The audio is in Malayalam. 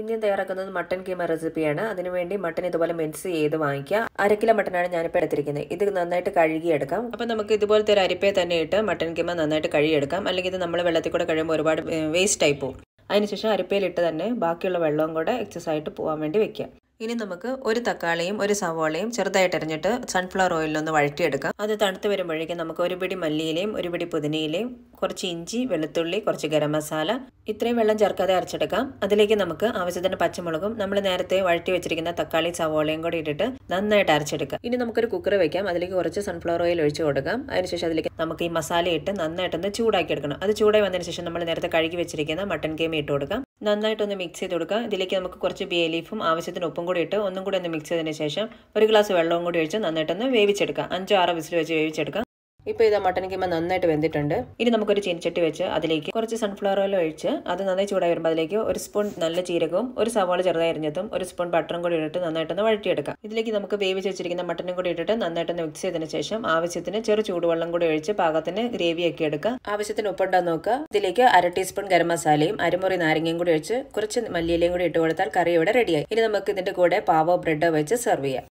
ഇന്ന് തയ്യാറാക്കുന്നത് മട്ടൻ കീമ റെസിപ്പിയാണ് അതിനുവേണ്ടി മട്ടൻ ഇതുപോലെ മിൻസ് ചെയ്ത് വാങ്ങിക്കുക അര കിലോ മട്ടനാണ് ഞാനിപ്പോൾ എടുത്തിരിക്കുന്നത് ഇത് നന്നായിട്ട് കഴുകിയെടുക്കാം അപ്പോൾ നമുക്ക് ഇതുപോലത്തെ ഒരു അരിപ്പയെ തന്നെ ഇട്ട് മട്ടൻ കീമ നന്നായിട്ട് കഴുകിയെടുക്കാം അല്ലെങ്കിൽ ഇത് നമ്മൾ വെള്ളത്തിൽ കൂടെ കഴിയുമ്പോൾ ഒരുപാട് വേസ്റ്റ് ആയി പോകും അതിനുശേഷം അരിപ്പയിലിട്ട് തന്നെ ബാക്കിയുള്ള വെള്ളവും കൂടെ എക്സസ് ആയിട്ട് പോകാൻ വേണ്ടി വെക്കുക ഇനി നമുക്ക് ഒരു തക്കാളിയും ഒരു സവോളയും ചെറുതായിട്ട് അരിഞ്ഞിട്ട് സൺഫ്ലവർ ഓയിലിൽ ഒന്ന് വഴറ്റിയെടുക്കാം അത് തണുത്ത് വരുമ്പോഴേക്കും നമുക്ക് ഒരു പിടി മല്ലിയിലയും ഒരു പിടി പുതിനയിലയും കുറച്ച് ഇഞ്ചി വെളുത്തുള്ളി കുറച്ച് ഗരം മസാല ഇത്രയും വെള്ളം ചേർക്കാതെ അരച്ചെടുക്കാം അതിലേക്ക് നമുക്ക് ആവശ്യത്തിന് പച്ചമുളകും നമ്മൾ നേരത്തെ വഴറ്റി വെച്ചിരിക്കുന്ന തക്കാളി സവോളയും കൂടി ഇട്ടിട്ട് നന്നായിട്ട് അരച്ചെടുക്കാം ഇനി നമുക്കൊരു കുക്കർ വെക്കാം അതിലേക്ക് കുറച്ച് സൺഫ്ലവർ ഓയിൽ ഒഴിച്ച് കൊടുക്കാം അതിനുശേഷം അതിലേക്ക് നമുക്ക് ഈ മസാല ഇട്ട് നന്നായിട്ടൊന്ന് ചൂടാക്കി എടുക്കണം അത് ചൂടായി വന്നതിന് ശേഷം നമ്മൾ നേരത്തെ കഴുകി വെച്ചിരിക്കുന്ന മട്ടൻ കേമി ഇട്ട് കൊടുക്കാം നന്നായിട്ടൊന്ന് മിക്സ് ചെയ്ത് കൊടുക്കുക ഇതിലേക്ക് നമുക്ക് കുറച്ച് ബിയ ലീഫും ആവശ്യത്തിന് ഉപ്പും കൂടി ഇട്ട് ഒന്നും കൂടി ഒന്ന് മിക്സ് ചെയ്തതിന് ശേഷം ഒരു ഗ്ലാസ് വെള്ളവും കൂടി ഒഴിച്ച് നന്നായിട്ടൊന്ന് വേവിച്ചെടുക്കുക അഞ്ചോ ആറോ വിസിൽ വെച്ച് വേവിച്ചെടുക്കുക ഇപ്പോൾ ഇത് മട്ടൻ കീമ നന്നായിട്ട് വെന്തിട്ടുണ്ട് ഇനി നമുക്കൊരു ചീനിച്ചട്ടി വെച്ച് അതിലേക്ക് കുറച്ച് സൺഫ്ലവർ ഓയിൽ ഒഴിച്ച് അത് നന്നായി ചൂടായി വരുമ്പോൾ അതിലേക്ക് ഒരു സ്പൂൺ നല്ല ജീരകവും ഒരു സവാള ചെറുതായി അരിഞ്ഞതും ഒരു സ്പൂൺ ബട്ടറും കൂടി ഇട്ടിട്ട് നന്നായിട്ടൊന്ന് വഴറ്റിയെടുക്കാം ഇതിലേക്ക് നമുക്ക് വേവിച്ച് വെച്ചിരിക്കുന്ന മട്ടനും കൂടി ഇട്ടിട്ട് നന്നായിട്ടൊന്ന് മിക്സ് ചെയ്തതിന് ശേഷം ആവശ്യത്തിന് ചെറു ചൂടുവെള്ളം കൂടി ഒഴിച്ച് പാകത്തിന് ഗ്രേവി ആക്കി എടുക്കുക ആവശ്യത്തിന് ഉപ്പുണ്ടാകും നോക്കുക ഇതിലേക്ക് അര ടീസ്പൂൺ ഗരം മസാലയും അരമുറി നാരങ്ങയും കൂടി ഒഴിച്ച് കുറച്ച് മല്ലിയിലയും കൂടി ഇട്ട് കൊടുത്താൽ കറി ഇവിടെ റെഡിയായി ഇനി നമുക്ക് ഇതിന്റെ കൂടെ പാവോ ബ്രെഡോ വെച്ച് സെർവ് ചെയ്യാം